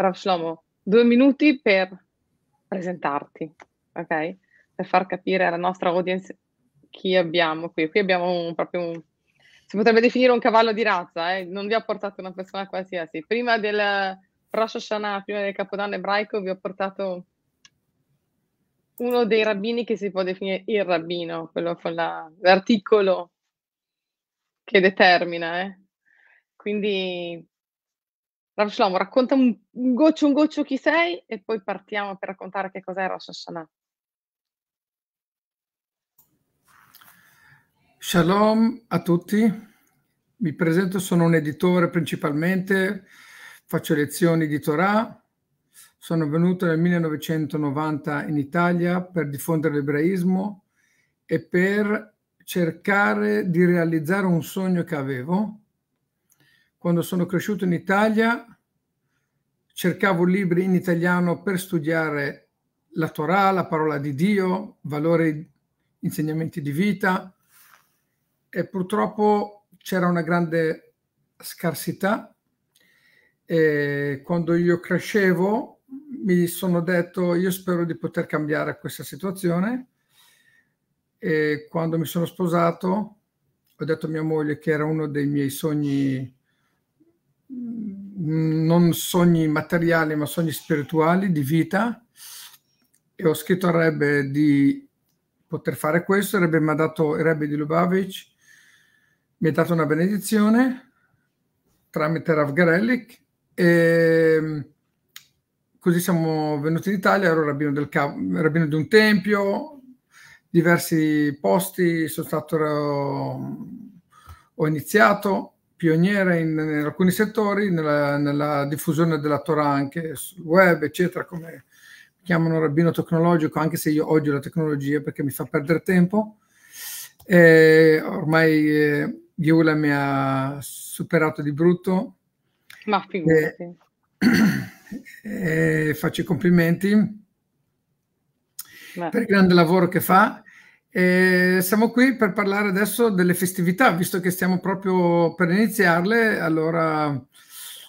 Rav Shlomo, due minuti per presentarti, ok? Per far capire alla nostra audience chi abbiamo qui. Qui abbiamo un, proprio un, si potrebbe definire un cavallo di razza, eh? non vi ho portato una persona qualsiasi. Prima del Rosh Hashanah, prima del Capodanno ebraico, vi ho portato uno dei rabbini che si può definire il rabbino, quello con la, l'articolo che determina. Eh? Quindi Ravshlomo, racconta un, un goccio, un goccio chi sei e poi partiamo per raccontare che cos'è Rosh Hashanah. Shalom a tutti, mi presento, sono un editore principalmente, faccio lezioni di Torah, sono venuto nel 1990 in Italia per diffondere l'ebraismo e per cercare di realizzare un sogno che avevo. Quando sono cresciuto in Italia cercavo libri in italiano per studiare la Torah, la parola di Dio, valori, insegnamenti di vita e purtroppo c'era una grande scarsità. E quando io crescevo mi sono detto io spero di poter cambiare questa situazione e quando mi sono sposato ho detto a mia moglie che era uno dei miei sogni non sogni materiali ma sogni spirituali di vita e ho scritto a Rebbe di poter fare questo, Rebbe mi ha dato, Rebbe di Lubavitch mi ha dato una benedizione tramite Rav Garelic e mm, così siamo venuti in Italia, ero rabbino, del, rabbino di un tempio, diversi posti, sono stato, mm, ho iniziato pioniera in, in alcuni settori nella, nella, diffusione della Torah anche sul web, eccetera, come chiamano rabbino tecnologico, anche se io odio la tecnologia perché mi fa perdere tempo. E ormai eh, Yula mi ha superato di brutto. Ma figurati. E, e faccio i complimenti Beh. per il grande lavoro che fa e siamo qui per parlare adesso delle festività, visto che stiamo proprio per iniziarle, allora...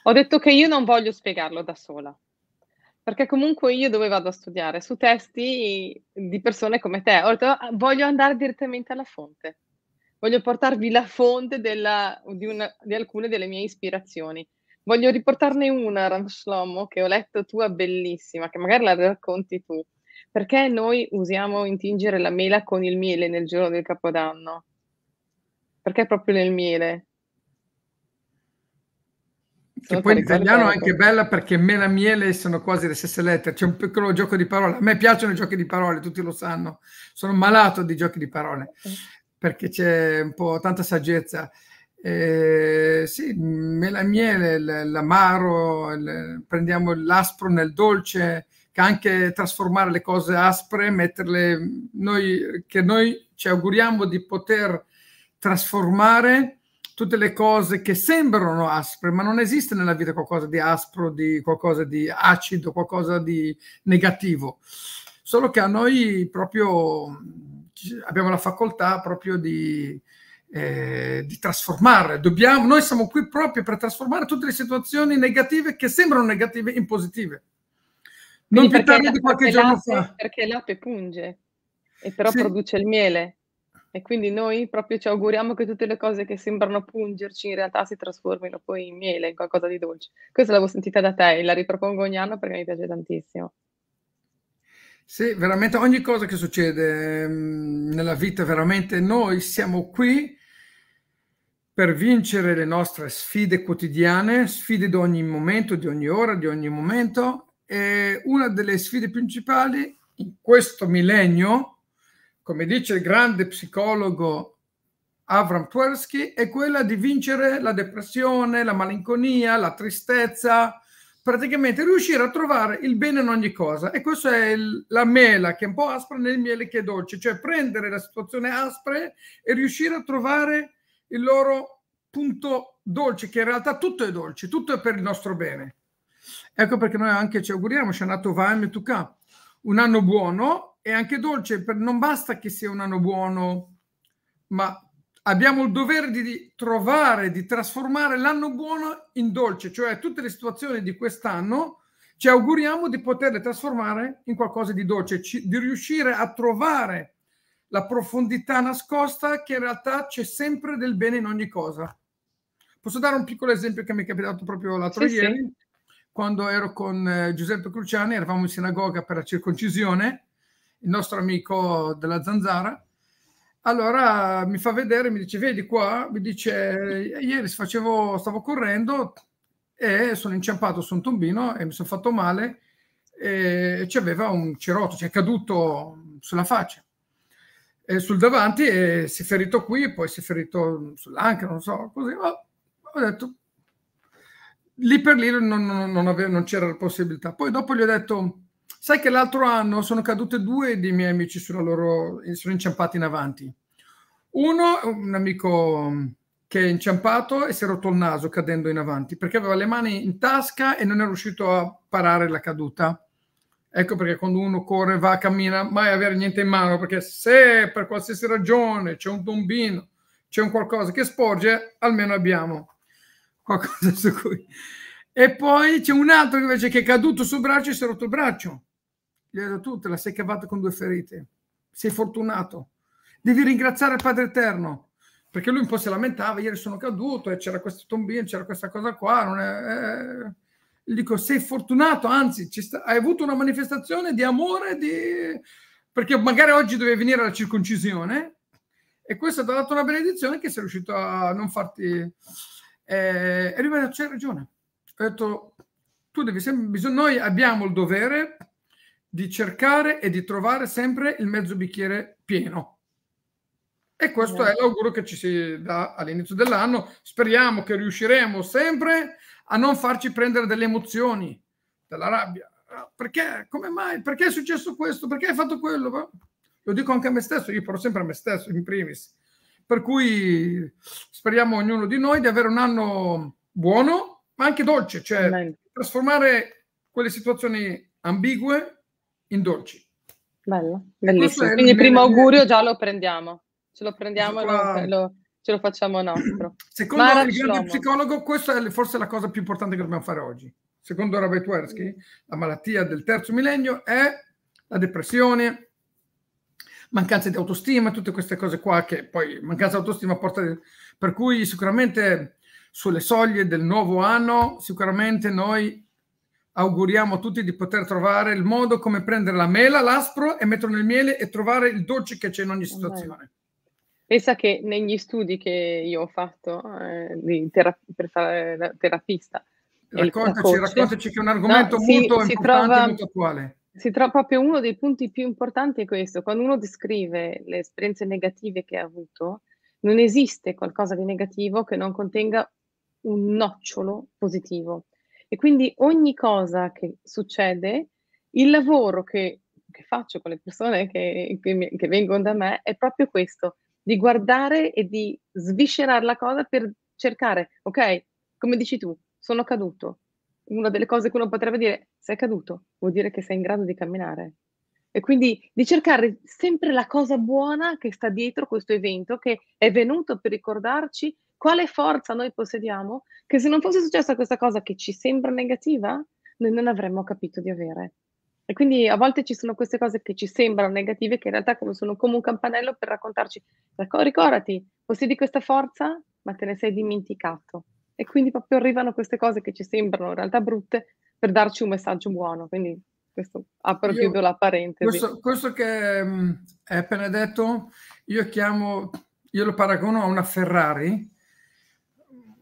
Ho detto che io non voglio spiegarlo da sola, perché comunque io dove vado a studiare? Su testi di persone come te. Ho detto, ah, voglio andare direttamente alla fonte, voglio portarvi la fonte della, di, una, di, alcune delle mie ispirazioni. Voglio riportarne una, Ramshlomo, che ho letto tua bellissima, che magari la racconti tu perché noi usiamo intingere la mela con il miele nel giorno del Capodanno? Perché proprio nel miele? Che poi in italiano è anche bella perché mela e miele sono quasi le stesse lettere, c'è un piccolo gioco di parole. A me piacciono i giochi di parole, tutti lo sanno, sono malato di giochi di parole perché c'è un po' tanta saggezza. Eh, sì, mela e miele, l'amaro, prendiamo l'aspro nel dolce, anche trasformare le cose aspre, metterle noi, che noi ci auguriamo di poter trasformare tutte le cose che sembrano aspre, ma non esiste nella vita qualcosa di aspro, di qualcosa di acido, qualcosa di negativo. Solo che a noi proprio abbiamo la facoltà proprio di, eh, di trasformare. Dobbiamo, noi siamo qui proprio per trasformare tutte le situazioni negative che sembrano negative in positive non più tardi di qualche giorno fa. Perché l'ape punge e però sì. produce il miele. E quindi noi proprio ci auguriamo che tutte le cose che sembrano pungerci in realtà si trasformino poi in miele, in qualcosa di dolce. Questa l'avevo sentita da te e la ripropongo ogni anno perché mi piace tantissimo. Sì, veramente ogni cosa che succede mm, nella vita, veramente noi siamo qui per vincere le nostre sfide quotidiane, sfide di ogni momento, di ogni ora, di ogni momento eh, una delle sfide principali in questo millennio, come dice il grande psicologo Avram Tversky, è quella di vincere la depressione, la malinconia, la tristezza, praticamente riuscire a trovare il bene in ogni cosa. E questa è il, la mela che è un po' aspra nel miele che è dolce, cioè prendere la situazione aspre e riuscire a trovare il loro punto dolce, che in realtà tutto è dolce, tutto è per il nostro bene. Ecco perché noi anche ci auguriamo Shana Tova e Tuka, un anno buono e anche dolce, per, non basta che sia un anno buono, ma abbiamo il dovere di trovare, di trasformare l'anno buono in dolce, cioè tutte le situazioni di quest'anno ci auguriamo di poterle trasformare in qualcosa di dolce, ci, di riuscire a trovare la profondità nascosta che in realtà c'è sempre del bene in ogni cosa. Posso dare un piccolo esempio che mi è capitato proprio l'altro sì, ieri? Sì quando ero con eh, Giuseppe Cruciani, eravamo in sinagoga per la circoncisione, il nostro amico della zanzara. Allora mi fa vedere, mi dice, vedi qua, mi dice, ieri facevo, stavo correndo e sono inciampato su un tombino e mi sono fatto male e ci aveva un cerotto, cioè è caduto sulla faccia, e sul davanti e si è ferito qui, poi si è ferito sull'anca, non so, così. Oh, ho detto, lì per lì non, non, non, avevo, non c'era la possibilità. Poi dopo gli ho detto, sai che l'altro anno sono cadute due dei miei amici sulla loro, sono inciampati in avanti. Uno, un amico mm, che è inciampato e si è rotto il naso cadendo in avanti perché aveva le mani in tasca e non è riuscito a parare la caduta. Ecco perché quando uno corre, va, cammina, mai avere niente in mano perché se per qualsiasi ragione c'è un tombino, c'è un qualcosa che sporge, almeno abbiamo qualcosa su cui... E poi c'è un altro invece che è caduto sul braccio e si è rotto il braccio. Gli ho detto, te la sei cavata con due ferite. Sei fortunato. Devi ringraziare il Padre Eterno. Perché lui un po' si lamentava, ieri sono caduto e c'era questo tombino, c'era questa cosa qua. Non è, eh gli dico sei fortunato, anzi sta, hai avuto una manifestazione di amore, di... perché magari oggi dovevi venire alla circoncisione e questo ti ha dato una benedizione che sei riuscito a non farti... Eh, e lui mi ha detto, c'è ragione. Ho detto, tu devi sempre, bisogno, noi abbiamo il dovere di cercare e di trovare sempre il mezzo bicchiere pieno. E questo è l'augurio che ci si dà all'inizio dell'anno. Speriamo che riusciremo sempre a non farci prendere delle emozioni, della rabbia. Ah, perché? Come mai? Perché è successo questo? Perché hai fatto quello? Lo dico anche a me stesso, io parlo sempre a me stesso in primis. Per cui speriamo ognuno di noi di avere un anno buono, ma anche dolce, cioè Bene. trasformare quelle situazioni ambigue in dolci. Bello, bellissimo. Quindi il primo augurio già lo prendiamo, ce lo prendiamo qua... e lo, ce lo facciamo nostro. Secondo Mara il grande psicologo, questa è forse la cosa più importante che dobbiamo fare oggi. Secondo Robert Tversky, mm. la malattia del terzo millennio è la depressione, mancanza di autostima, tutte queste cose qua che poi mancanza di autostima porta... Per cui sicuramente sulle soglie del nuovo anno, sicuramente noi auguriamo a tutti di poter trovare il modo come prendere la mela, l'aspro e metterlo nel miele e trovare il dolce che c'è in ogni situazione. Pensa che negli studi che io ho fatto eh, terap- per fare la terapista, raccontaci, raccontaci che è un argomento no, molto si, importante e molto attuale. Si trova proprio uno dei punti più importanti è questo, quando uno descrive le esperienze negative che ha avuto, non esiste qualcosa di negativo che non contenga un nocciolo positivo. E quindi ogni cosa che succede, il lavoro che, che faccio con le persone che, che, che vengono da me è proprio questo, di guardare e di sviscerare la cosa per cercare, ok, come dici tu, sono caduto, una delle cose che uno potrebbe dire, sei caduto, vuol dire che sei in grado di camminare. E quindi di cercare sempre la cosa buona che sta dietro questo evento, che è venuto per ricordarci quale forza noi possediamo, che se non fosse successa questa cosa che ci sembra negativa, noi non avremmo capito di avere. E quindi a volte ci sono queste cose che ci sembrano negative, che in realtà sono come un campanello per raccontarci, ricordati, possiedi questa forza, ma te ne sei dimenticato e quindi proprio arrivano queste cose che ci sembrano in realtà brutte per darci un messaggio buono. Quindi questo apro chiudo la parentesi. Questo, questo che è mm, appena detto, io chiamo, io lo paragono a una Ferrari,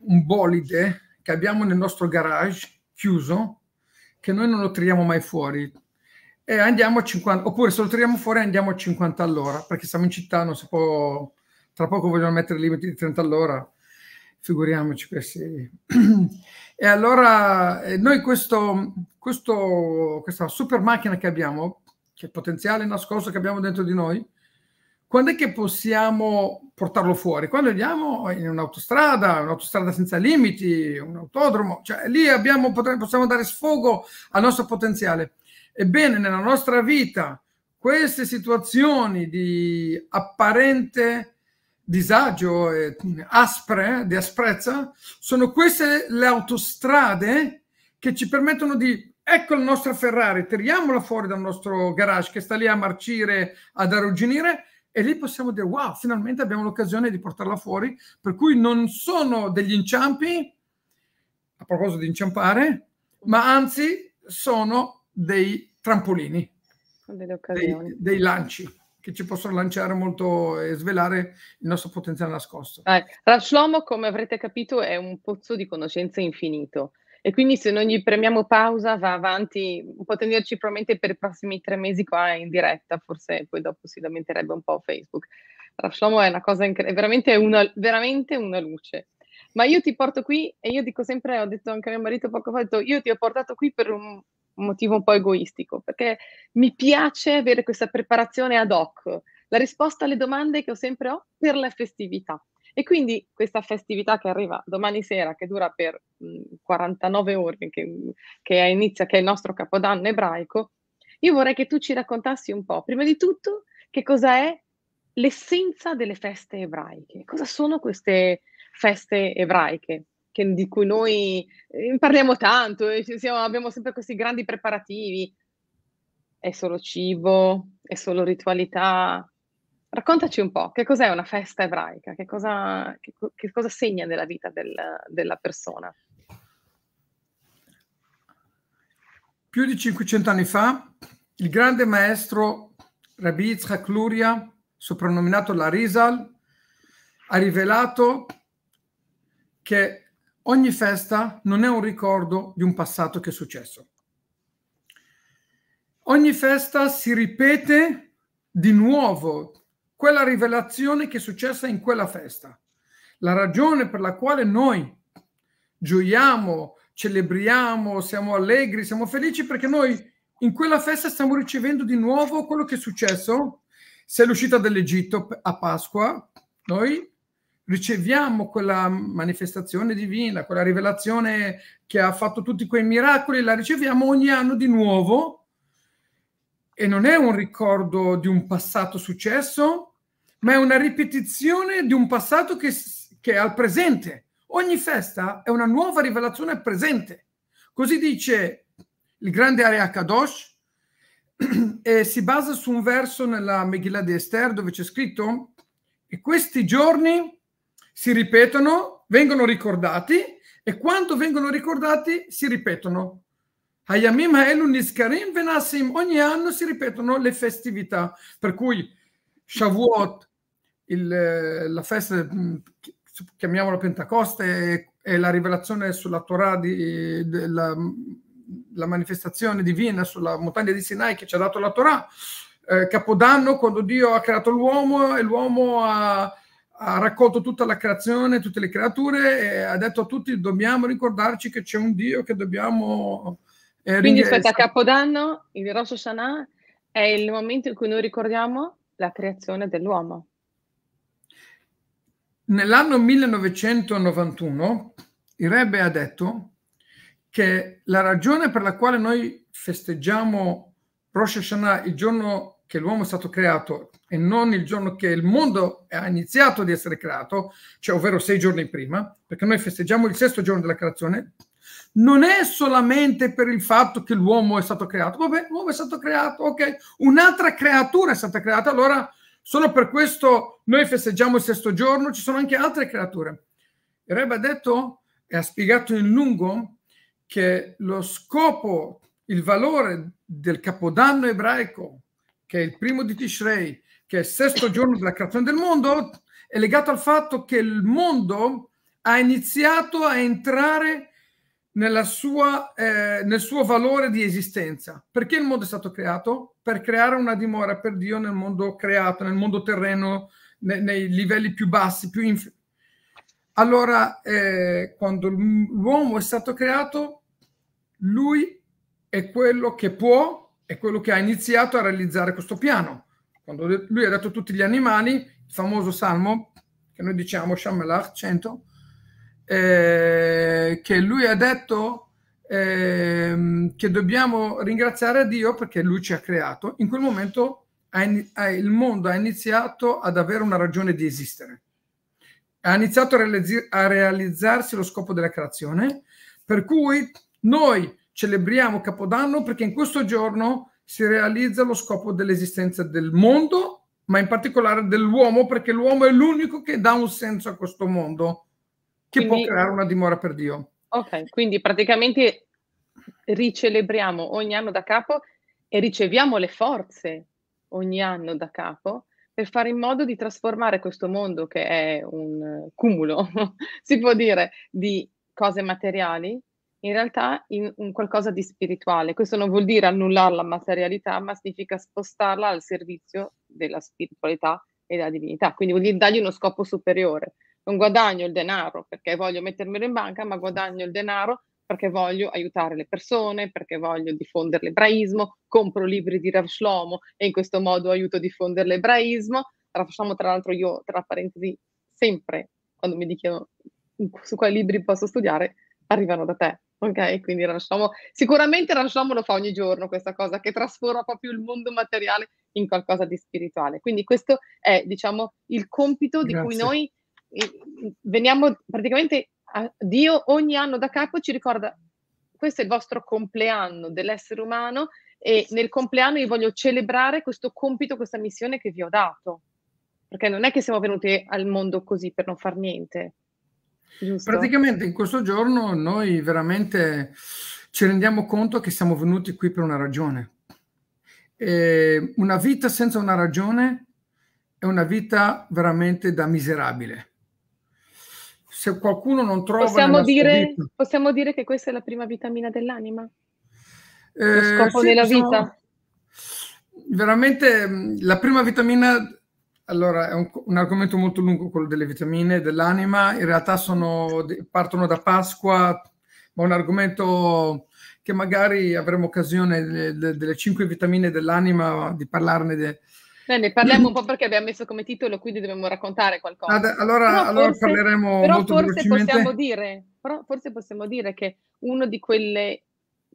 un bolide che abbiamo nel nostro garage chiuso, che noi non lo tiriamo mai fuori. E andiamo a 50, oppure se lo tiriamo fuori andiamo a 50 all'ora, perché siamo in città, non si può, tra poco vogliono mettere i limiti di 30 all'ora figuriamoci questi. e allora eh, noi questo, questo, questa super macchina che abbiamo, che è il potenziale nascosto che abbiamo dentro di noi, quando è che possiamo portarlo fuori? Quando andiamo in un'autostrada, un'autostrada senza limiti, un autodromo, cioè lì abbiamo, possiamo dare sfogo al nostro potenziale. Ebbene, nella nostra vita, queste situazioni di apparente disagio e aspre, di asprezza, sono queste le autostrade che ci permettono di, ecco la nostra Ferrari, tiriamola fuori dal nostro garage che sta lì a marcire, ad arrugginire e lì possiamo dire wow, finalmente abbiamo l'occasione di portarla fuori, per cui non sono degli inciampi, a proposito di inciampare, ma anzi sono dei trampolini, dei, dei lanci che ci possono lanciare molto e svelare il nostro potenziale nascosto. Eh, Rashlomo, come avrete capito, è un pozzo di conoscenza infinito e quindi se non gli premiamo pausa va avanti, può tenerci probabilmente per i prossimi tre mesi qua in diretta, forse poi dopo si lamenterebbe un po' Facebook. Rashlomo è una cosa incredibile, è veramente una, veramente una luce. Ma io ti porto qui e io dico sempre, ho detto anche a mio marito poco fa, detto, io ti ho portato qui per un un motivo un po' egoistico, perché mi piace avere questa preparazione ad hoc, la risposta alle domande che ho sempre ho per la festività. E quindi questa festività che arriva domani sera, che dura per 49 mm, ore, che, che inizia, che è il nostro capodanno ebraico, io vorrei che tu ci raccontassi un po', prima di tutto, che cosa è l'essenza delle feste ebraiche, cosa sono queste feste ebraiche che, di cui noi eh, parliamo tanto, eh, siamo, abbiamo sempre questi grandi preparativi. È solo cibo, è solo ritualità. Raccontaci un po', che cos'è una festa ebraica? Che cosa, che, che cosa segna nella vita del, della persona? Più di 500 anni fa, il grande maestro Rabbi Yitzhak Luria, soprannominato la Rizal, ha rivelato che Ogni festa non è un ricordo di un passato che è successo. Ogni festa si ripete di nuovo quella rivelazione che è successa in quella festa. La ragione per la quale noi gioiamo, celebriamo, siamo allegri, siamo felici perché noi in quella festa stiamo ricevendo di nuovo quello che è successo. Se l'uscita dell'Egitto a Pasqua, noi riceviamo quella manifestazione divina, quella rivelazione che ha fatto tutti quei miracoli, la riceviamo ogni anno di nuovo e non è un ricordo di un passato successo, ma è una ripetizione di un passato che, che è al presente. Ogni festa è una nuova rivelazione al presente. Così dice il grande Area Kadosh e si basa su un verso nella Megillah di Esther dove c'è scritto e questi giorni si ripetono, vengono ricordati e quando vengono ricordati si ripetono. Hayamim Ha'elun Niskarim Venassim, ogni anno si ripetono le festività, per cui Shavuot, il, eh, la festa, mm, chiamiamola Pentecoste, è la rivelazione sulla Torah, di, della, la manifestazione divina sulla montagna di Sinai che ci ha dato la Torah. Eh, Capodanno, quando Dio ha creato l'uomo e l'uomo ha ha raccolto tutta la creazione, tutte le creature e ha detto a tutti dobbiamo ricordarci che c'è un Dio che dobbiamo... Eh, Quindi aspetta, Capodanno, il Rosh Hashanah è il momento in cui noi ricordiamo la creazione dell'uomo. Nell'anno 1991 il Rebbe ha detto che la ragione per la quale noi festeggiamo Rosh Hashanah, il giorno che l'uomo è stato creato, e non il giorno che il mondo ha iniziato ad essere creato, cioè ovvero sei giorni prima, perché noi festeggiamo il sesto giorno della creazione, non è solamente per il fatto che l'uomo è stato creato. Vabbè, l'uomo è stato creato, ok, un'altra creatura è stata creata, allora solo per questo noi festeggiamo il sesto giorno, ci sono anche altre creature. Il Rebbe ha detto e ha spiegato in lungo che lo scopo, il valore del capodanno ebraico, che è il primo di Tishrei, che è il sesto giorno della creazione del mondo, è legato al fatto che il mondo ha iniziato a entrare sua, eh, nel suo valore di esistenza. Perché il mondo è stato creato? Per creare una dimora per Dio nel mondo creato, nel mondo terreno, nei, nei livelli più bassi, più inferiori. Allora, eh, quando l'uomo è stato creato, lui è quello che può, è quello che ha iniziato a realizzare questo piano. Quando lui ha detto tutti gli animali, il famoso salmo che noi diciamo, Shamelach 100, eh, che lui ha detto eh, che dobbiamo ringraziare Dio perché lui ci ha creato, in quel momento il mondo ha iniziato ad avere una ragione di esistere. Ha iniziato a realizzarsi lo scopo della creazione, per cui noi celebriamo Capodanno perché in questo giorno si realizza lo scopo dell'esistenza del mondo, ma in particolare dell'uomo, perché l'uomo è l'unico che dà un senso a questo mondo, che quindi, può creare una dimora per Dio. Ok, quindi praticamente ricelebriamo ogni anno da capo e riceviamo le forze ogni anno da capo per fare in modo di trasformare questo mondo che è un cumulo, si può dire, di cose materiali in realtà in un qualcosa di spirituale. Questo non vuol dire annullare la materialità, ma significa spostarla al servizio della spiritualità e della divinità. Quindi vuol dire dargli uno scopo superiore. Non guadagno il denaro perché voglio mettermelo in banca, ma guadagno il denaro perché voglio aiutare le persone, perché voglio diffondere l'ebraismo, compro libri di Rav Shlomo e in questo modo aiuto a diffondere l'ebraismo. Rav Shlomo, tra l'altro, io, tra parentesi, sempre quando mi dicono su quali libri posso studiare, arrivano da te, Ok, quindi Ransom sicuramente Ransom lo fa ogni giorno questa cosa che trasforma proprio il mondo materiale in qualcosa di spirituale. Quindi questo è, diciamo, il compito di cui noi eh, veniamo praticamente a Dio ogni anno da capo ci ricorda questo è il vostro compleanno dell'essere umano e nel compleanno io voglio celebrare questo compito, questa missione che vi ho dato. Perché non è che siamo venuti al mondo così per non far niente. Giusto. Praticamente in questo giorno noi veramente ci rendiamo conto che siamo venuti qui per una ragione. E una vita senza una ragione è una vita veramente da miserabile. Se qualcuno non trova... Possiamo, dire, vita, possiamo dire che questa è la prima vitamina dell'anima? Lo eh, scopo sì, della possiamo, vita? Veramente mm, la prima vitamina allora, è un, un, argomento molto lungo quello delle vitamine dell'anima. In realtà sono, partono da Pasqua, ma un argomento che magari avremo occasione de, de, delle cinque vitamine dell'anima di parlarne. De... Beh, parliamo un po' perché abbiamo messo come titolo, quindi dobbiamo raccontare qualcosa. Ad, allora, però allora forse, parleremo però molto forse possiamo dire, Però forse possiamo dire che una di quelle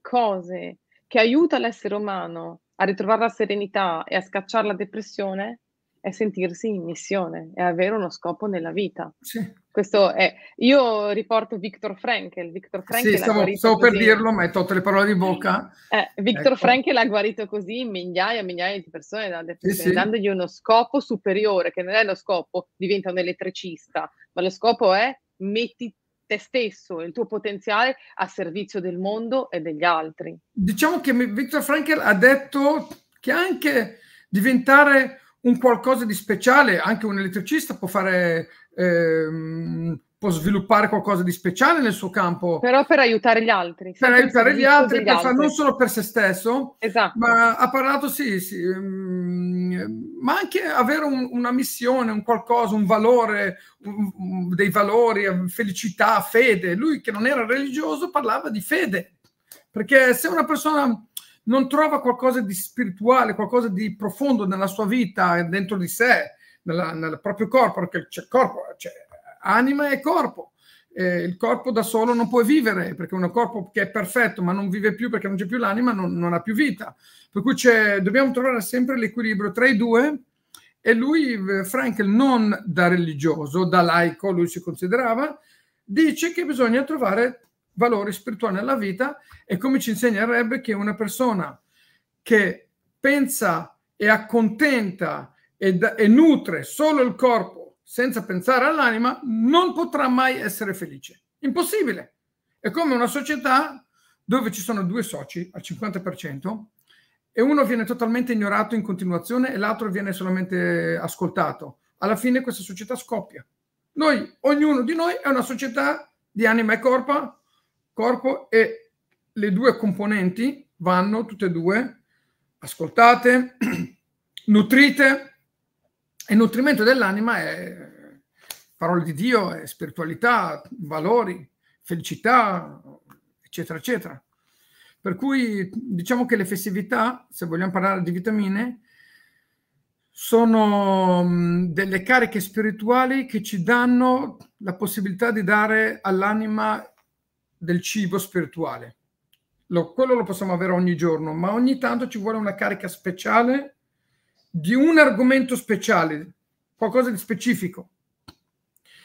cose che aiuta l'essere umano a ritrovare la serenità e a scacciare la depressione è sentirsi in missione, è avere uno scopo nella vita. Sì. Questo è, io riporto Viktor Frankl. Viktor Frankl sì, stavo, stavo per dirlo, ma hai tolto le parole di bocca. Eh, Viktor ecco. Frankl ha guarito così migliaia e migliaia di persone da depressione, sì, sì. dandogli uno scopo superiore, che non è lo scopo, diventa un elettricista, ma lo scopo è metti te stesso, il tuo potenziale a servizio del mondo e degli altri. Diciamo che Viktor Frankl ha detto che anche diventare un qualcosa di speciale, anche un elettricista può fare ehm, può sviluppare qualcosa di speciale nel suo campo. Però per aiutare gli altri. Per aiutare gli altri, per altri. Far, non solo per se stesso, esatto. ma ha parlato sì, sì um, ma anche avere un, una missione, un qualcosa, un valore, un, dei valori, felicità, fede. Lui che non era religioso parlava di fede, perché se una persona non trova qualcosa di spirituale, qualcosa di profondo nella sua vita, dentro di sé, nella, nel proprio corpo, perché c'è corpo, c'è cioè, anima e corpo. Eh, il corpo da solo non può vivere perché un corpo che è perfetto ma non vive più perché non c'è più l'anima non, non ha più vita. Per cui dobbiamo trovare sempre l'equilibrio tra i due e lui, eh, Frankel, non da religioso, da laico, lui si considerava, dice che bisogna trovare valori spirituali nella vita e come ci insegnerebbe che una persona che pensa e accontenta e, da, e nutre solo il corpo senza pensare all'anima non potrà mai essere felice. Impossibile. È come una società dove ci sono due soci al 50% e uno viene totalmente ignorato in continuazione e l'altro viene solamente ascoltato. Alla fine questa società scoppia. Noi, ognuno di noi è una società di anima e corpo corpo e le due componenti vanno tutte e due ascoltate, nutrite e nutrimento dell'anima è parole di Dio, è spiritualità, valori, felicità, eccetera, eccetera. Per cui diciamo che le festività, se vogliamo parlare di vitamine, sono mm, delle cariche spirituali che ci danno la possibilità di dare all'anima del cibo spirituale. Lo, quello lo possiamo avere ogni giorno, ma ogni tanto ci vuole una carica speciale di un argomento speciale, qualcosa di specifico.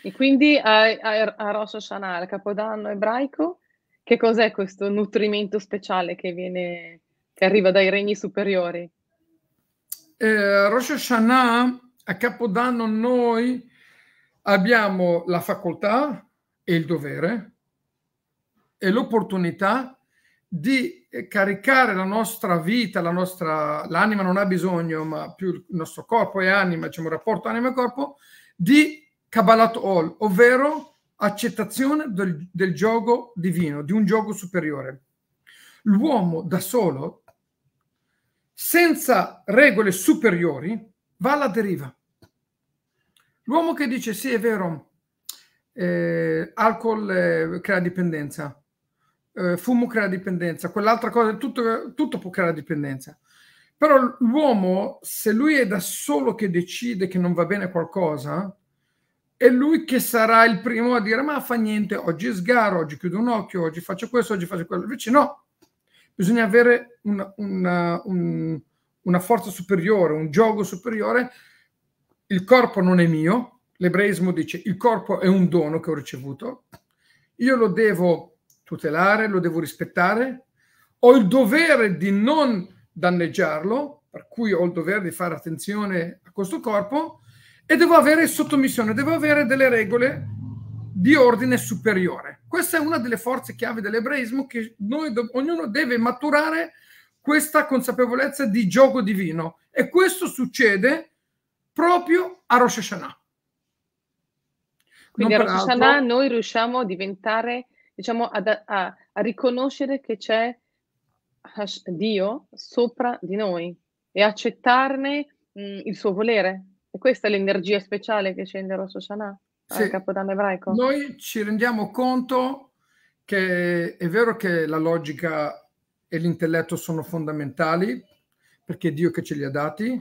E quindi a, a, a Rosh Hashanah, al Capodanno ebraico, che cos'è questo nutrimento speciale che, viene, che arriva dai regni superiori? Eh, Rosh Hashanah, a Capodanno noi abbiamo la facoltà e il dovere e l'opportunità di caricare la nostra vita, la nostra, l'anima non ha bisogno, ma più il nostro corpo e anima, c'è diciamo, un rapporto anima e corpo, di Kabbalat All, ovvero accettazione del, del gioco divino, di un gioco superiore. L'uomo da solo, senza regole superiori, va alla deriva. L'uomo che dice sì è vero, eh, alcol eh, crea dipendenza, eh, fumo crea dipendenza, quell'altra cosa, tutto, tutto può creare dipendenza. Però l'uomo, se lui è da solo che decide che non va bene qualcosa, è lui che sarà il primo a dire ma fa niente, oggi sgaro, oggi chiudo un occhio, oggi faccio questo, oggi faccio quello. Invece no, bisogna avere una, una, un, una forza superiore, un gioco superiore. Il corpo non è mio, l'ebraismo dice il corpo è un dono che ho ricevuto, io lo devo tutelare, lo devo rispettare, ho il dovere di non danneggiarlo, per cui ho il dovere di fare attenzione a questo corpo e devo avere sottomissione, devo avere delle regole di ordine superiore. Questa è una delle forze chiave dell'ebraismo che noi, ognuno deve maturare questa consapevolezza di gioco divino e questo succede proprio a Rosh Hashanah. Quindi non a Rosh Hashanah noi riusciamo a diventare diciamo, ad, a, a riconoscere che c'è Dio sopra di noi e accettarne mh, mm, il suo volere. E questa è l'energia speciale che scende a Rosh Hashanah, sì. al Capodanno ebraico. Noi ci rendiamo conto che è vero che la logica e l'intelletto sono fondamentali, perché è Dio che ce li ha dati,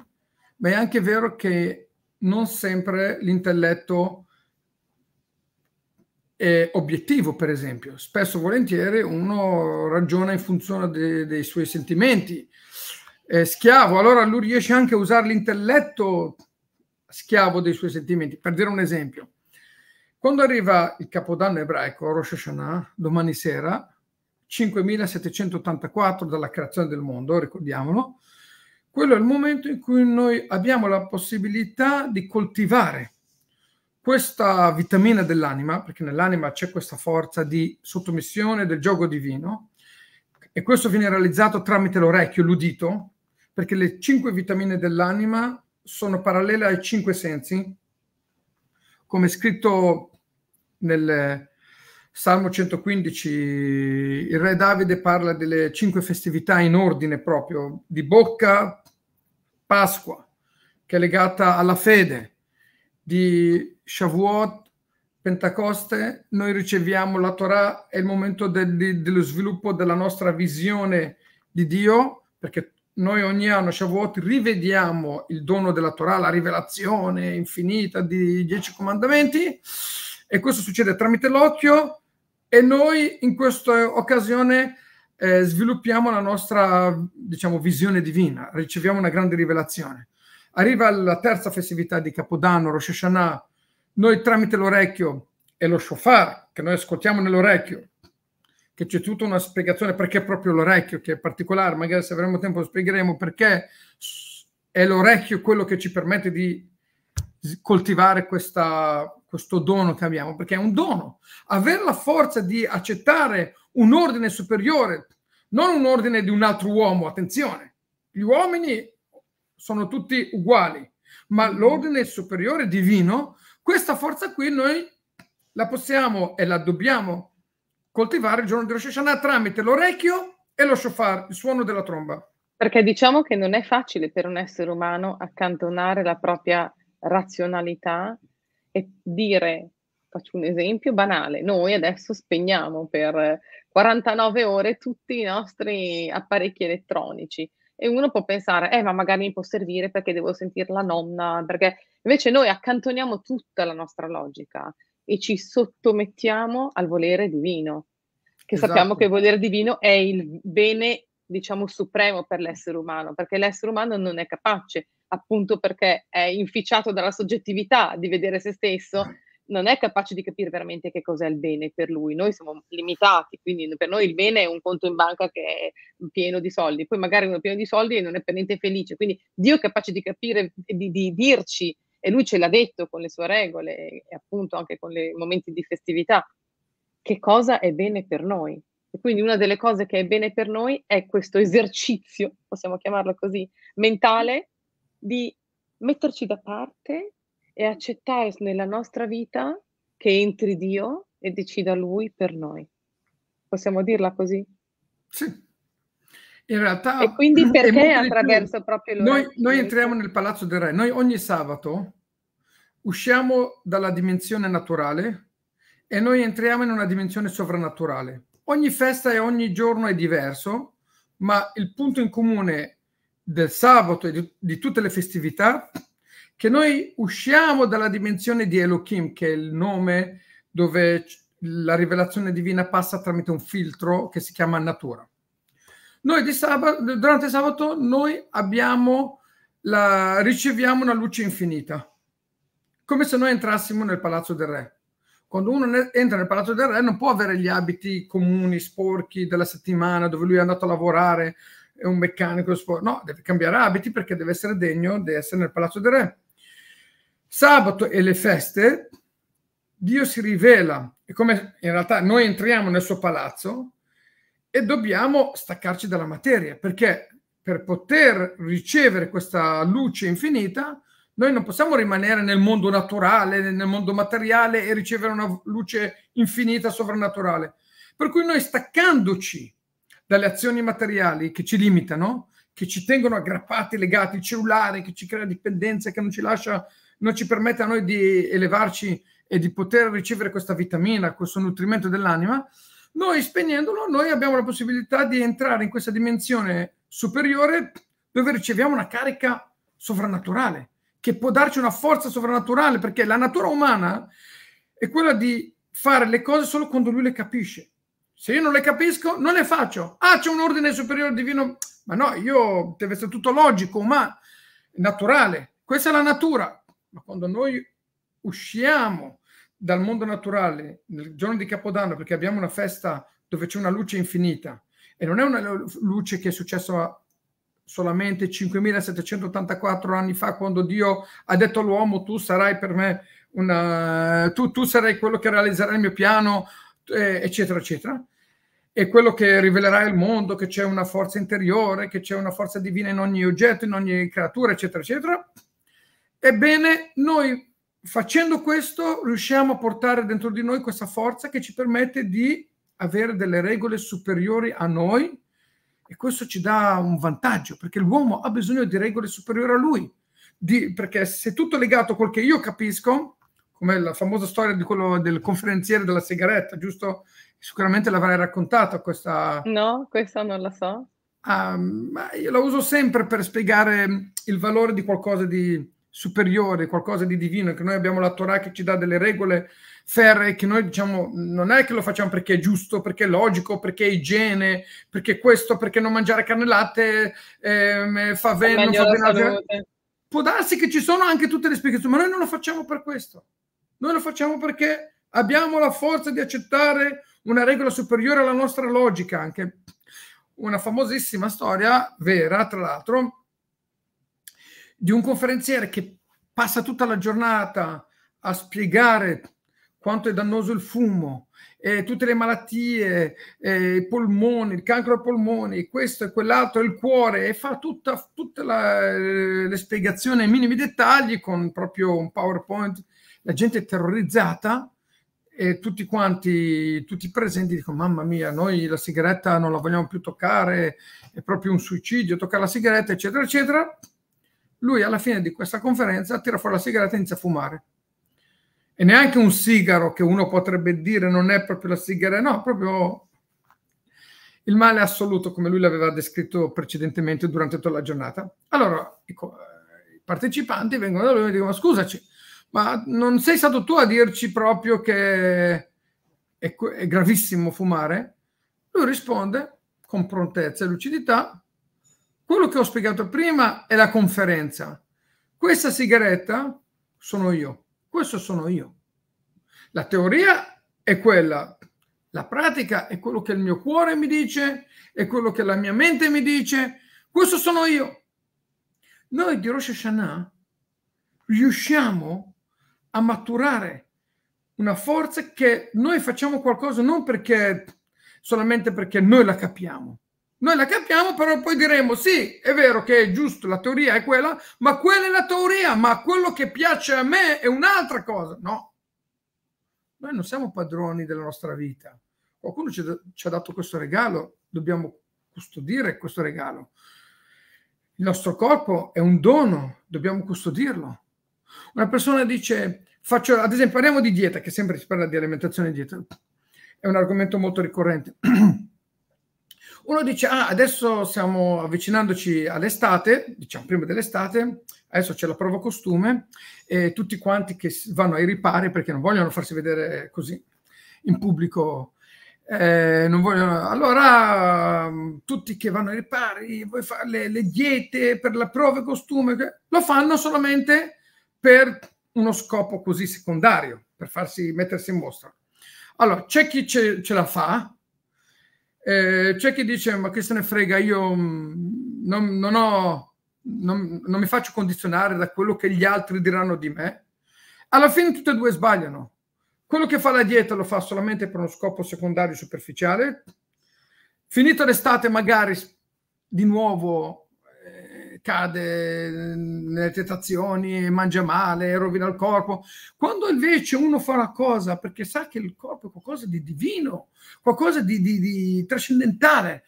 ma è anche vero che non sempre l'intelletto eh, obiettivo, per esempio. Spesso e volentieri uno ragiona in funzione de dei suoi sentimenti. È schiavo, allora lui riesce anche a usare l'intelletto schiavo dei suoi sentimenti. Per dire un esempio, quando arriva il capodanno ebraico, Rosh Hashanah, domani sera, 5784 dalla creazione del mondo, ricordiamolo, quello è il momento in cui noi abbiamo la possibilità di coltivare questa vitamina dell'anima, perché nell'anima c'è questa forza di sottomissione del gioco divino, e questo viene realizzato tramite l'orecchio, l'udito, perché le cinque vitamine dell'anima sono parallele ai cinque sensi, come scritto nel Salmo 115, il re Davide parla delle cinque festività in ordine proprio, di bocca, Pasqua, che è legata alla fede, di Shavuot, Pentecoste, noi riceviamo la Torah, è il momento del, di, dello sviluppo della nostra visione di Dio, perché noi ogni anno Shavuot rivediamo il dono della Torah, la rivelazione infinita di dieci comandamenti e questo succede tramite l'occhio e noi in questa occasione eh, sviluppiamo la nostra diciamo visione divina, riceviamo una grande rivelazione. Arriva la terza festività di Capodanno, Rosh Hashanah, noi tramite l'orecchio e lo shofar che noi ascoltiamo nell'orecchio, che c'è tutta una spiegazione perché proprio l'orecchio, che è particolare, magari se avremo tempo spiegheremo perché è l'orecchio quello che ci permette di coltivare questa, questo dono che abbiamo, perché è un dono. Avere la forza di accettare un ordine superiore, non un ordine di un altro uomo, attenzione. Gli uomini sono tutti uguali, ma mm-hmm. l'ordine superiore divino, questa forza qui noi la possiamo e la dobbiamo coltivare il giorno di Rosh Hashanah tramite l'orecchio e lo shofar, il suono della tromba. Perché diciamo che non è facile per un essere umano accantonare la propria razionalità e dire, faccio un esempio banale, noi adesso spegniamo per 49 ore tutti i nostri apparecchi elettronici e uno può pensare, eh, ma magari mi può servire perché devo sentire la nonna, perché invece noi accantoniamo tutta la nostra logica e ci sottomettiamo al volere divino, che esatto. sappiamo che il volere divino è il bene, diciamo, supremo per l'essere umano, perché l'essere umano non è capace, appunto perché è inficiato dalla soggettività di vedere se stesso eh non è capace di capire veramente che cos'è il bene per lui. Noi siamo limitati, quindi per noi il bene è un conto in banca che è pieno di soldi, poi magari uno è pieno di soldi e non è per niente felice. Quindi Dio è capace di capire, di, di dirci, e lui ce l'ha detto con le sue regole e appunto anche con i momenti di festività, che cosa è bene per noi. E quindi una delle cose che è bene per noi è questo esercizio, possiamo chiamarlo così, mentale di metterci da parte e accettare nella nostra vita che entri Dio e decida Lui per noi. Possiamo dirla così? Sì. In realtà... E quindi perché attraverso proprio Noi, noi entriamo nel Palazzo del Re, noi ogni sabato usciamo dalla dimensione naturale e noi entriamo in una dimensione sovrannaturale. Ogni festa e ogni giorno è diverso, ma il punto in comune del sabato e di, di tutte le festività che noi usciamo dalla dimensione di Elohim, che è il nome dove la rivelazione divina passa tramite un filtro che si chiama natura. Noi di sabato, durante sabato noi abbiamo la, riceviamo una luce infinita, come se noi entrassimo nel palazzo del re. Quando uno entra nel palazzo del re non può avere gli abiti comuni, sporchi della settimana dove lui è andato a lavorare, è un meccanico sporco, no, deve cambiare abiti perché deve essere degno di essere nel palazzo del re. Sabato e le feste, Dio si rivela e come in realtà noi entriamo nel suo palazzo e dobbiamo staccarci dalla materia perché per poter ricevere questa luce infinita noi non possiamo rimanere nel mondo naturale, nel mondo materiale e ricevere una luce infinita sovrannaturale. Per cui noi staccandoci dalle azioni materiali che ci limitano, che ci tengono aggrappati, legati, il cellulare che ci crea dipendenze, che non ci lascia non ci permette a noi di elevarci e di poter ricevere questa vitamina, questo nutrimento dell'anima, noi spegnendolo, noi abbiamo la possibilità di entrare in questa dimensione superiore dove riceviamo una carica sovrannaturale, che può darci una forza sovrannaturale, perché la natura umana è quella di fare le cose solo quando lui le capisce. Se io non le capisco, non le faccio. Ah, c'è un ordine superiore divino. Ma no, io deve essere tutto logico, umano, naturale. Questa è la natura ma quando noi usciamo dal mondo naturale nel giorno di Capodanno perché abbiamo una festa dove c'è una luce infinita e non è una luce che è successa solamente 5784 anni fa quando Dio ha detto all'uomo tu sarai per me una tu, tu sarai quello che realizzerà il mio piano eccetera eccetera e quello che rivelerà il mondo che c'è una forza interiore che c'è una forza divina in ogni oggetto in ogni creatura eccetera eccetera Ebbene, noi facendo questo riusciamo a portare dentro di noi questa forza che ci permette di avere delle regole superiori a noi e questo ci dà un vantaggio perché l'uomo ha bisogno di regole superiori a lui. Di, perché se tutto legato a quel che io capisco, come la famosa storia di quello del conferenziere della sigaretta, giusto? Sicuramente l'avrai raccontata questa. No, questa non la so. Um, ma io la uso sempre per spiegare il valore di qualcosa di superiore, qualcosa di divino, che noi abbiamo la Torah che ci dà delle regole ferree che noi diciamo non è che lo facciamo perché è giusto, perché è logico, perché è igiene, perché questo, perché non mangiare carne e latte ehm, eh, fa bene, fa bene Può darsi che ci sono anche tutte le spiegazioni, ma noi non lo facciamo per questo. Noi lo facciamo perché abbiamo la forza di accettare una regola superiore alla nostra logica, anche una famosissima storia vera, tra l'altro, di un conferenziere che passa tutta la giornata a spiegare quanto è dannoso il fumo, eh, tutte le malattie, eh, i polmoni, il cancro ai polmoni, questo e quell'altro, il cuore, e fa tutta, tutta la, eh, le spiegazioni ai minimi dettagli con proprio un PowerPoint. La gente è terrorizzata e tutti quanti, tutti presenti dicono mamma mia, noi la sigaretta non la vogliamo più toccare, è proprio un suicidio, toccare la sigaretta, eccetera, eccetera lui alla fine di questa conferenza tira fuori la sigaretta e inizia a fumare. E neanche un sigaro che uno potrebbe dire non è proprio la sigaretta, no, proprio il male assoluto come lui l'aveva descritto precedentemente durante tutta la giornata. Allora ecco, i partecipanti vengono da lui e dicono scusaci, ma non sei stato tu a dirci proprio che è, è gravissimo fumare? Lui risponde con prontezza e lucidità, quello che ho spiegato prima è la conferenza. Questa sigaretta sono io, questo sono io. La teoria è quella, la pratica è quello che il mio cuore mi dice, è quello che la mia mente mi dice, questo sono io. Noi di Rosh Hashanah riusciamo a maturare una forza che noi facciamo qualcosa non perché solamente perché noi la capiamo, noi la capiamo, però poi diremo sì, è vero che è giusto, la teoria è quella, ma quella è la teoria, ma quello che piace a me è un'altra cosa. No, noi non siamo padroni della nostra vita. Qualcuno ci, ci ha dato questo regalo, dobbiamo custodire questo regalo. Il nostro corpo è un dono, dobbiamo custodirlo. Una persona dice, faccio, ad esempio, parliamo di dieta, che sempre si parla di alimentazione e dieta, è un argomento molto ricorrente. Uno dice, ah, adesso stiamo avvicinandoci all'estate, diciamo prima dell'estate, adesso c'è la prova costume e tutti quanti che vanno ai ripari perché non vogliono farsi vedere così in pubblico. Eh, vogliono... Allora, mm, tutti che vanno ai ripari, vuoi fare le, le diete per la prova costume, lo fanno solamente per uno scopo così secondario, per farsi mettersi in mostra. Allora, c'è chi ce, ce la fa, eh, c'è chi dice, ma che se ne frega, io mm, non, non, ho, non, non mi faccio condizionare da quello che gli altri diranno di me. Alla fine tutte e due sbagliano. Quello che fa la dieta lo fa solamente per uno scopo secondario superficiale. Finita l'estate magari di nuovo cade nelle tentazioni, mangia male, rovina il corpo. Quando invece uno fa una cosa perché sa che il corpo è qualcosa di divino, qualcosa di, di, di trascendentale,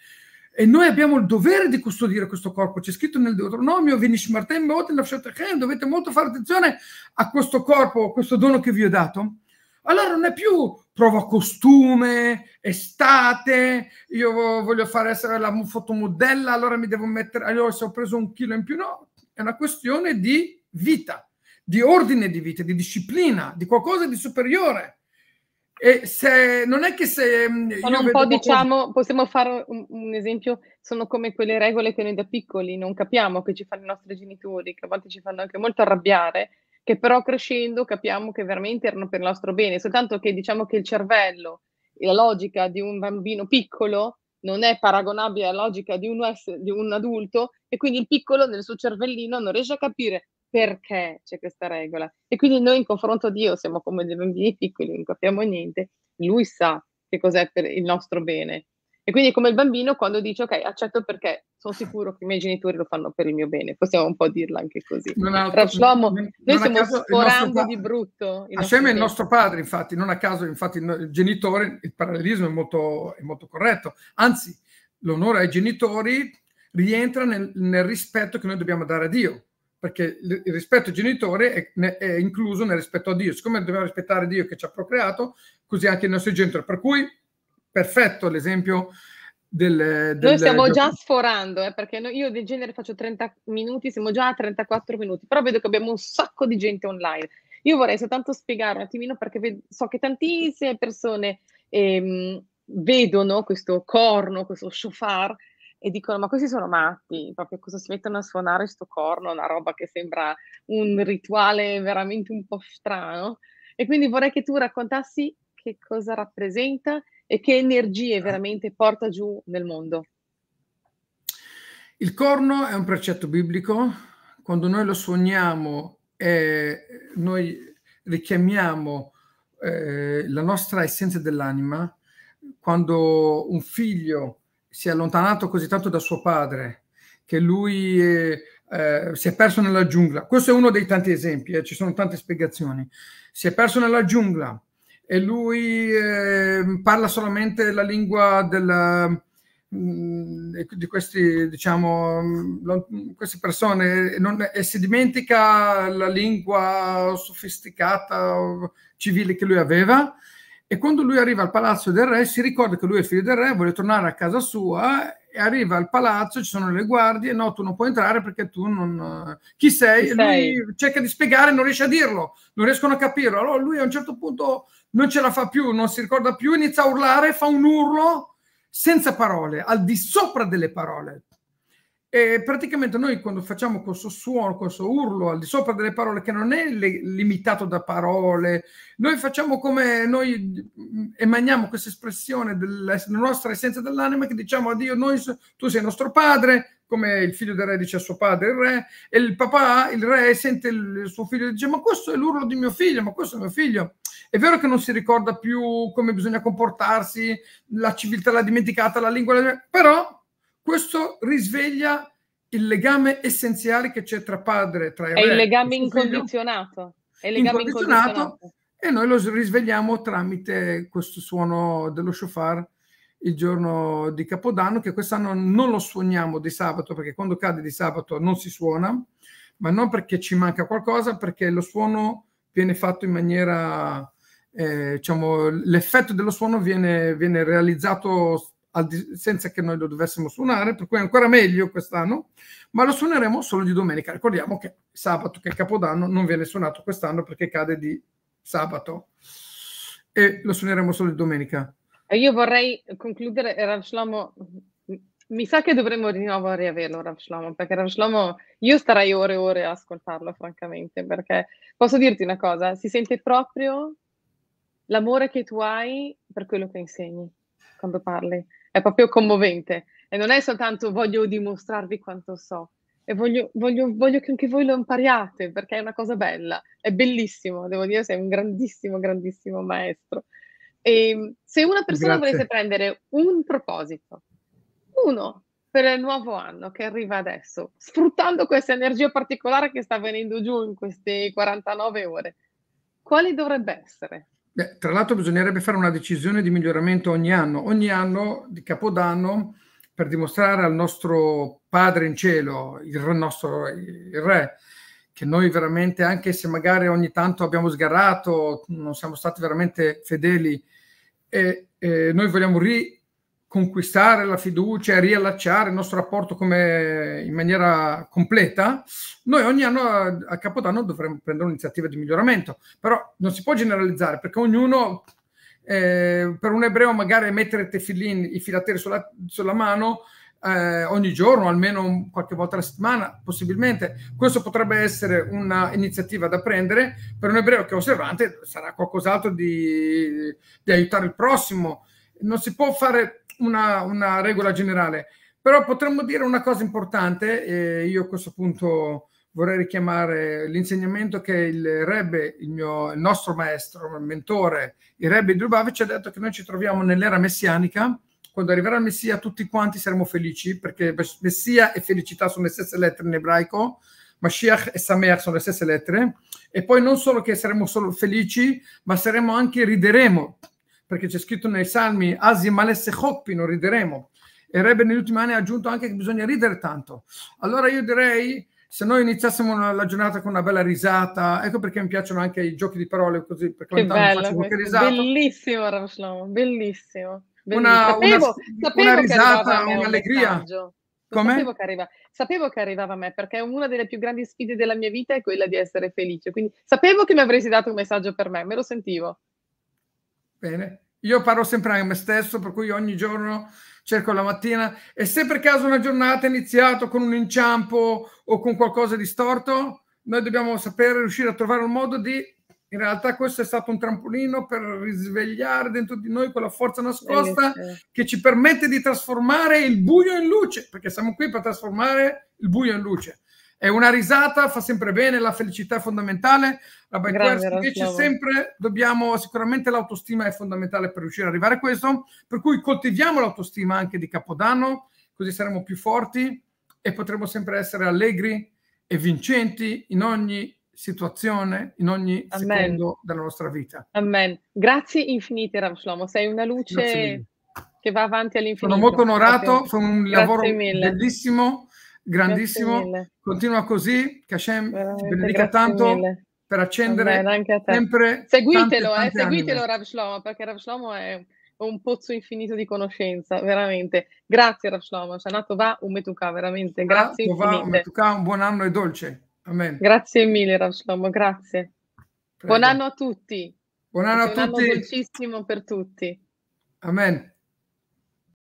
e noi abbiamo il dovere di custodire questo corpo. C'è scritto nel Deuteronomio, dovete molto fare attenzione a questo corpo, a questo dono che vi ho dato. Allora non è più prova costume, estate, io voglio fare essere la fotomodella, allora mi devo mettere, allora se ho preso un chilo in più, no, è una questione di vita, di ordine di vita, di disciplina, di qualcosa di superiore. E se non è che se... Mm, sono un po' diciamo, così. possiamo fare un, un, esempio, sono come quelle regole che noi da piccoli non capiamo, che ci fanno i nostri genitori, che a volte ci fanno anche molto arrabbiare, che però crescendo capiamo che veramente erano per il nostro bene, soltanto che diciamo che il cervello e la logica di un bambino piccolo non è paragonabile alla logica di un, di un adulto e quindi il piccolo nel suo cervellino non riesce a capire perché c'è questa regola. E quindi noi in confronto a Dio siamo come dei bambini piccoli, non capiamo niente, lui sa che cos'è per il nostro bene e quindi è come il bambino quando dice ok, accetto perché sono sicuro che i miei genitori lo fanno per il mio bene. Possiamo un po' dirla anche così. Non ha, Shlomo, non, noi non stiamo sforando di brutto. Hashem è il nostro padre, infatti, non a caso, infatti, il genitore, il parallelismo è molto, è molto corretto. Anzi, l'onore ai genitori rientra nel, nel, rispetto che noi dobbiamo dare a Dio, perché il rispetto ai genitori è, è incluso nel rispetto a Dio. Siccome dobbiamo rispettare Dio che ci ha procreato, così anche il nostro genitore. Per cui perfetto l'esempio del, del, noi stiamo già sforando eh, perché noi, io di genere faccio 30 minuti siamo già a 34 minuti però vedo che abbiamo un sacco di gente online io vorrei soltanto spiegare un attimino perché vedo, so che tantissime persone ehm, vedono questo corno questo shofar e dicono ma questi sono matti proprio cosa si mettono a suonare questo corno una roba che sembra un rituale veramente un po' strano e quindi vorrei che tu raccontassi che cosa rappresenta e che energie certo. veramente porta giù nel mondo? Il corno è un precetto biblico, quando noi lo suoniamo eh, noi richiamiamo eh, la nostra essenza dell'anima, quando un figlio si è allontanato così tanto da suo padre che lui eh, eh, si è perso nella giungla. Questo è uno dei tanti esempi, eh, ci sono tante spiegazioni. Si è perso nella giungla, e lui eh, parla solamente la lingua della, mm, di questi, diciamo, mm, mm, queste persone e, non, e si dimentica la lingua sofisticata civile che lui aveva. E quando lui arriva al palazzo del re, si ricorda che lui è figlio del re, vuole tornare a casa sua arriva al palazzo, ci sono le guardie, no, tu non puoi entrare perché tu non... Eh, chi sei? Chi sei? Lui cerca di spiegare, non riesce a dirlo, non riescono a capirlo. Allora lui a un certo punto non ce la fa più, non si ricorda più, inizia a urlare, fa un urlo senza parole, al di sopra delle parole. E praticamente noi quando facciamo questo suono, questo urlo al di sopra delle parole che non è le, limitato da parole, noi facciamo come noi mm, emaniamo questa espressione della nostra essenza dell'anima che diciamo a Dio, noi, tu sei nostro padre, come il figlio del re dice a suo padre, il re, e il papà, il re, sente il suo figlio e dice ma questo è l'urlo di mio figlio, ma questo è mio figlio. È vero che non si ricorda più come bisogna comportarsi, la civiltà l'ha dimenticata, la lingua, però questo risveglia il legame essenziale che c'è tra padre, e tra È il legame incondizionato. È il legame incondizionato, incondizionato. E noi lo risvegliamo tramite questo suono dello shofar il giorno di Capodanno, che quest'anno non lo suoniamo di sabato, perché quando cade di sabato non si suona, ma non perché ci manca qualcosa, perché lo suono viene fatto in maniera, eh, diciamo, l'effetto dello suono viene, viene realizzato senza che noi lo dovessimo suonare, per cui è ancora meglio quest'anno, ma lo suoneremo solo di domenica. Ricordiamo che sabato, che è Capodanno, non viene suonato quest'anno perché cade di sabato e lo suoneremo solo di domenica. Io vorrei concludere, Rav Shlomo, mi sa che dovremmo di nuovo riaverlo Rav Shlomo, perché Rav Shlomo, io starei ore e ore a ascoltarlo, francamente, perché posso dirti una cosa, si sente proprio l'amore che tu hai per quello che insegni quando parli è proprio commovente e non è soltanto voglio dimostrarvi quanto so, e voglio, voglio, voglio, che anche voi lo impariate perché è una cosa bella, è bellissimo, devo dire, sei un grandissimo, grandissimo maestro. E ehm, se una persona Grazie. volesse prendere un proposito, uno per il nuovo anno che arriva adesso, sfruttando questa energia particolare che sta venendo giù in queste 49 ore, quali dovrebbe essere? Beh, tra l'altro bisognerebbe fare una decisione di miglioramento ogni anno, ogni anno di Capodanno per dimostrare al nostro Padre in cielo, il nostro il Re, che noi veramente, anche se magari ogni tanto abbiamo sgarrato, non siamo stati veramente fedeli, e, e noi vogliamo ri, conquistare la fiducia e riallacciare il nostro rapporto come, in maniera completa, noi ogni anno a, Capodanno dovremmo prendere un'iniziativa di miglioramento, però non si può generalizzare perché ognuno, eh, per un ebreo magari mettere tefillin, i filateri sulla, sulla mano, eh, ogni giorno, almeno qualche volta alla settimana, possibilmente. Questo potrebbe essere un'iniziativa da prendere per un ebreo che è osservante, sarà qualcos'altro di, di aiutare il prossimo. Non si può fare una, una regola generale, però potremmo dire una cosa importante, eh, io a questo punto vorrei richiamare l'insegnamento che il Rebbe, il, mio, il nostro maestro, il mentore, il Rebbe di ci ha detto che noi ci troviamo nell'era messianica, quando arriverà il Messia tutti quanti saremo felici, perché Messia e felicità sono le stesse lettere in ebraico, Mashiach e Sameach sono le stesse lettere, e poi non solo che saremo solo felici, ma saremo anche rideremo perché c'è scritto nei salmi, Asi alesse hoppi, non rideremo. E Rebbe negli ultimi anni ha aggiunto anche che bisogna ridere tanto. Allora io direi, se noi iniziassimo la giornata con una bella risata, ecco perché mi piacciono anche i giochi di parole così, perché che bello, qualche risata. Bellissimo Ramslow, bellissimo. Una, sapevo, una, sapevo una risata, un'allegria. Un Sapevo che, arriva, sapevo che, arrivava a me perché una delle più grandi sfide della mia vita è quella di essere felice. Quindi sapevo che mi avresti dato un messaggio per me, me lo sentivo. Bene? Io parlo sempre a me stesso, per cui ogni giorno cerco la mattina e se per caso una giornata è iniziata con un inciampo o con qualcosa di storto, noi dobbiamo sapere riuscire a trovare un modo di in realtà questo è stato un trampolino per risvegliare dentro di noi quella forza nascosta sì, sì. che ci permette di trasformare il buio in luce, perché siamo qui per trasformare il buio in luce. E una risata fa sempre bene, la felicità è fondamentale, la backwest invece sempre dobbiamo, sicuramente l'autostima è fondamentale per riuscire ad arrivare a questo, per cui coltiviamo l'autostima anche di Capodanno, così saremo più forti e potremo sempre essere allegri e vincenti in ogni situazione, in ogni Amen. secondo della nostra vita. Amen. Grazie infinite Ramshlomo, sei una luce che va avanti all'infinito. Sono molto onorato, Grazie. sono un lavoro bellissimo grandissimo. Continua così, che ti benedica tanto mille. per accendere bene, sempre. Seguitelo, tante, eh, tante eh, seguitelo Rav Shlomo, perché Rav Shlomo è un pozzo infinito di conoscenza, veramente. Grazie Rav Shlomo, Shanato va un metuka, veramente. Grazie Shanato infinite. Va, un buon anno e dolce. Amen. Grazie mille Rav Shlomo, grazie. Prego. Buon anno a tutti. Buon anno a tutti. Un anno dolcissimo per tutti. Amen.